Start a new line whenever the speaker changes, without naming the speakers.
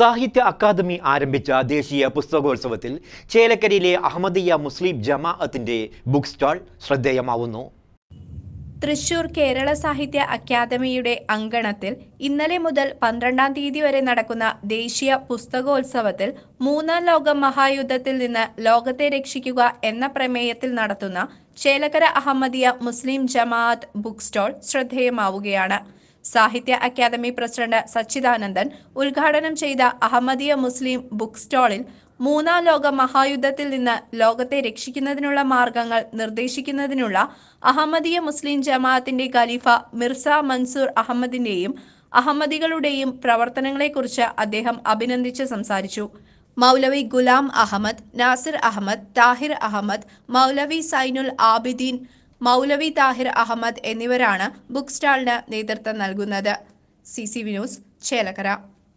സാഹിത്യ അക്കാദമി ആരംഭിച്ച ദേശീയ പുസ്തകോത്സവത്തിൽ ചേലക്കരയിലെ അഹമ്മദിയ മുസ്ലിം ജമാഅത്തിന്റെ ബുക്ക് സ്റ്റാൾ ശ്രദ്ധേയമാവുന്നു
തൃശൂർ കേരള സാഹിത്യ അക്കാദമിയുടെ അങ്കണത്തിൽ ഇന്നലെ മുതൽ പന്ത്രണ്ടാം തീയതി വരെ നടക്കുന്ന ദേശീയ പുസ്തകോത്സവത്തിൽ മൂന്നാം ലോക മഹായുദ്ധത്തിൽ നിന്ന് ലോകത്തെ രക്ഷിക്കുക എന്ന പ്രമേയത്തിൽ നടത്തുന്ന Chelakkara Ahmadiyya Muslim Jamaat book stall ശ്രദ്ധേയമാവുകയാണ് സാഹിത്യ അക്കാദമി പ്രസിഡന്റ് സച്ചിദാനന്ദൻ ഉദ്ഘാടനം ചെയ്ത അഹമ്മദിയ മുസ്ലിം ബുക്ക് സ്റ്റാളിൽ മൂന്നാം ലോക മഹായുദ്ധത്തിൽ നിന്ന് ലോകത്തെ രക്ഷിക്കുന്നതിനുള്ള മാർഗങ്ങൾ നിർദ്ദേശിക്കുന്നതിനുള്ള അഹമ്മദിയ മുസ്ലിം ജമാഅത്തിന്റെ ഖലീഫ മിർസ മൻസൂർ അഹമ്മദിന്റെയും അഹമ്മദികളുടെയും പ്രവർത്തനങ്ങളെക്കുറിച്ച് അദ്ദേഹം അഭിനന്ദിച്ച് സംസാരിച്ചു മൗലവി ഗുലാം അഹമ്മദ് നാസിർ അഹമ്മദ് താഹിർ അഹമ്മദ് മൗലവി സൈനുൽ ആബിദീൻ മൗലവി താഹിർ അഹമ്മദ് എന്നിവരാണ് ബുക്ക് സ്റ്റാളിന് നേതൃത്വം നൽകുന്നത് സി സി വിനോസ് ചേലക്കര